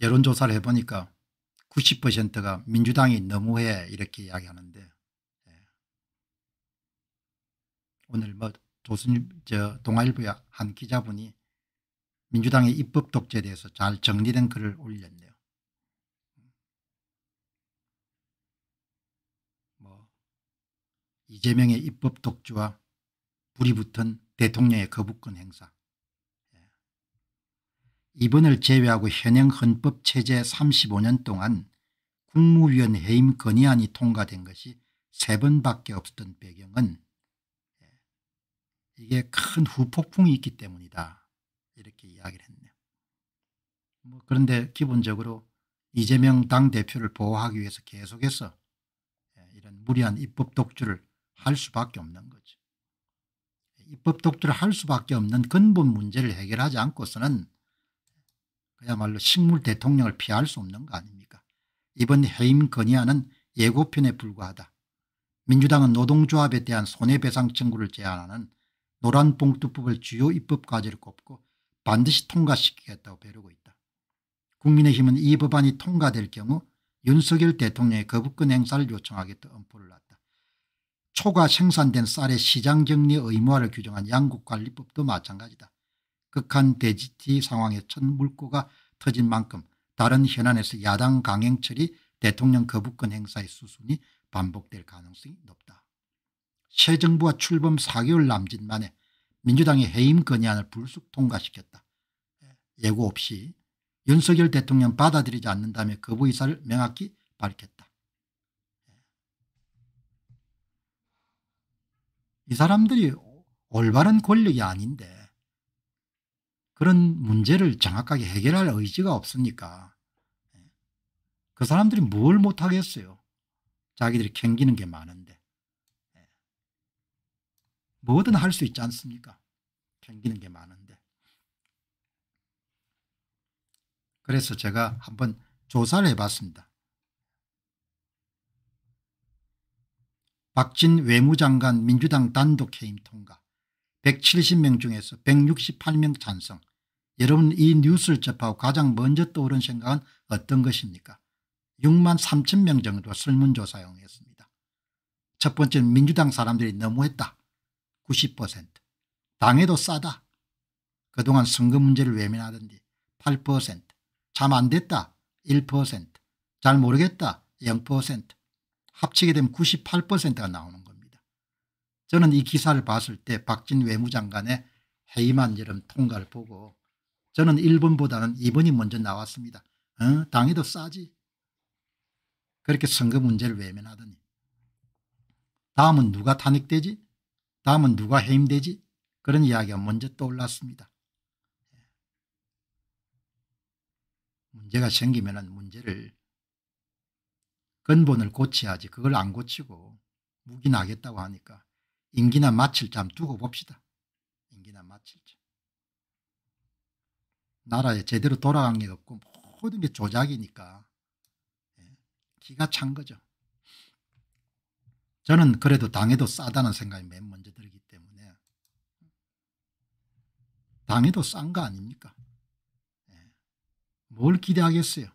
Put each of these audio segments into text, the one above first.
여론조사를 해보니까 90%가 민주당이 너무해 이렇게 이야기하는데 예. 오늘 뭐 조순 선저 동아일보의 한 기자분이 민주당의 입법 독재에 대해서 잘 정리된 글을 올렸네요. 뭐 이재명의 입법 독주와 불이 붙은 대통령의 거부권 행사 이번을 제외하고 현행 헌법 체제 35년 동안 국무위원 해임 건의안이 통과된 것이 세 번밖에 없었던 배경은 예, 이게 큰 후폭풍이 있기 때문이다 이렇게 이야기를 했네요. 뭐 그런데 기본적으로 이재명 당대표를 보호하기 위해서 계속해서 예, 이런 무리한 입법 독주를 할 수밖에 없는 거죠. 예, 입법 독주를 할 수밖에 없는 근본 문제를 해결하지 않고서는 그야말로 식물 대통령을 피할 수 없는 거 아닙니까 이번 해임 건의안은 예고편에 불과하다. 민주당은 노동조합에 대한 손해배상 청구를 제한하는 노란봉투법을 주요 입법과제로 꼽고 반드시 통과시키겠다고 배르고 있다. 국민의힘은 이 법안이 통과될 경우 윤석열 대통령의 거부권 행사를 요청하겠다 엄포를 놨다. 초과 생산된 쌀의 시장정리 의무화를 규정한 양국관리법도 마찬가지다. 극한 대지티 상황에 첫 물꼬가 터진 만큼 다른 현안에서 야당 강행철이 대통령 거부권 행사의 수순이 반복될 가능성이 높다. 새 정부가 출범 4개월 남짓 만에 민주당이 해임 건의안을 불쑥 통과시켰다. 예고 없이 윤석열 대통령 받아들이지 않는다며 거부 의사를 명확히 밝혔다. 이 사람들이 올바른 권력이 아닌데 그런 문제를 정확하게 해결할 의지가 없으니까 예. 그 사람들이 뭘 못하겠어요. 자기들이 캥기는 게 많은데 예. 뭐든 할 수 있지 않습니까? 캥기는 게 많은데 그래서 제가 한번 조사를 해봤습니다. 박진 외무장관 민주당 단독 해임 통과 170명 중에서 168명 찬성. 여러분 이 뉴스를 접하고 가장 먼저 떠오른 생각은 어떤 것입니까? 6만 3천 명 정도 설문조사용 했습니다. 첫 번째는 민주당 사람들이 너무했다. 90% 당해도 싸다. 그동안 선거 문제를 외면하던지8%참 안됐다 1%잘 모르겠다 0% 합치게 되면 98%가 나오는 저는 이 기사를 봤을 때 박진 외무장관의 해임한 여름 통과를 보고 저는 1번보다는 2번이 먼저 나왔습니다. 어? 당해도 싸지. 그렇게 선거 문제를 외면하더니 다음은 누가 탄핵되지? 다음은 누가 해임되지? 그런 이야기가 먼저 떠올랐습니다. 문제가 생기면 문제를 근본을 고쳐야지 그걸 안 고치고 무기나겠다고 하니까 임기나 마칠자 한번 두고 봅시다. 임기나 마칠자. 나라에 제대로 돌아간 게 없고 모든 게 조작이니까 예, 기가 찬 거죠. 저는 그래도 당해도 싸다는 생각이 맨 먼저 들기 때문에 당해도 싼 거 아닙니까? 예, 뭘 기대하겠어요?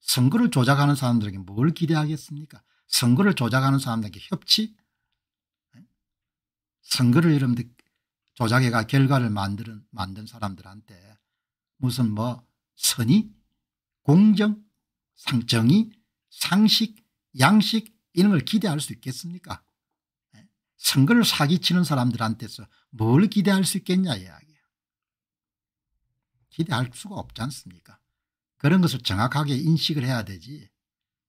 선거를 조작하는 사람들에게 뭘 기대하겠습니까? 선거를 조작하는 사람들에게 협치? 선거를 여러분들 조작해가 결과를 만드는, 만든 사람들한테 무슨 뭐 선의 공정 상정이 상식 양식 이런 걸 기대할 수 있겠습니까 예? 선거를 사기치는 사람들한테서 뭘 기대할 수 있겠냐 이야기야 기대할 수가 없지 않습니까 그런 것을 정확하게 인식을 해야 되지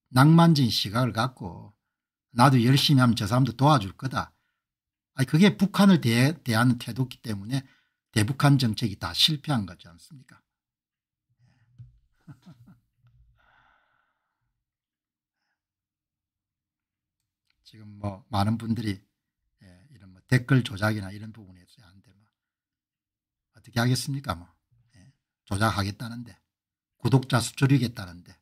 낭만적인 시각을 갖고 나도 열심히 하면 저 사람도 도와줄 거다 아니 그게 북한을 대, 대하는 태도기 때문에 대북한 정책이 다 실패한 거지 않습니까? 지금 뭐 많은 분들이 예, 이런 뭐 댓글 조작이나 이런 부분에서 안돼 어떻게 하겠습니까? 뭐 예, 조작하겠다는데 구독자 수 줄이겠다는데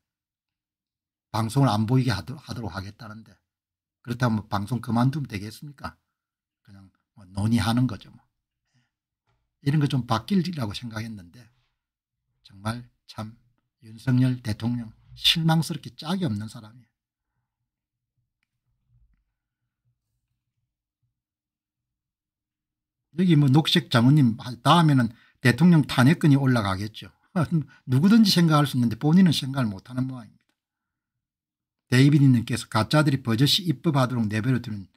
방송을 안 보이게 하도록 하겠다는데 그렇다면 뭐 방송 그만두면 되겠습니까? 그냥 뭐 논의하는 거죠. 뭐. 이런 거 좀 바뀔라고 생각했는데 정말 참 윤석열 대통령 실망스럽게 짝이 없는 사람이에요. 여기 뭐 녹색 장모님 다음에는 대통령 탄핵권이 올라가겠죠. 누구든지 생각할 수 있는데 본인은 생각을 못하는 모양입니다. 데이비드 님께서 가짜들이 버젓이 입법하도록 내버려두는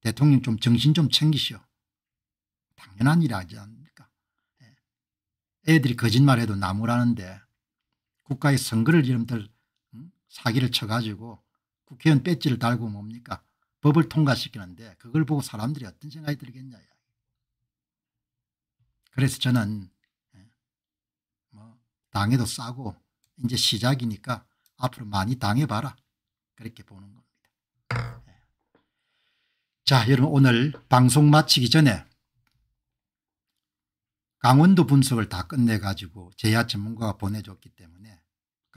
대통령 좀 정신 좀 챙기시오. 당연한 일아니지 않습니까? 예. 애들이 거짓말해도 나무라는데 국가의 선거를 이름들 사기를 쳐가지고 국회의원 배지를 달고 뭡니까? 법을 통과시키는데 그걸 보고 사람들이 어떤 생각이 들겠냐. 그래서 저는 예. 뭐 당해도 싸고 이제 시작이니까 앞으로 많이 당해봐라 그렇게 보는 겁니다. 자 여러분 오늘 방송 마치기 전에 강원도 분석을 다 끝내가지고 제야 전문가가 보내줬기 때문에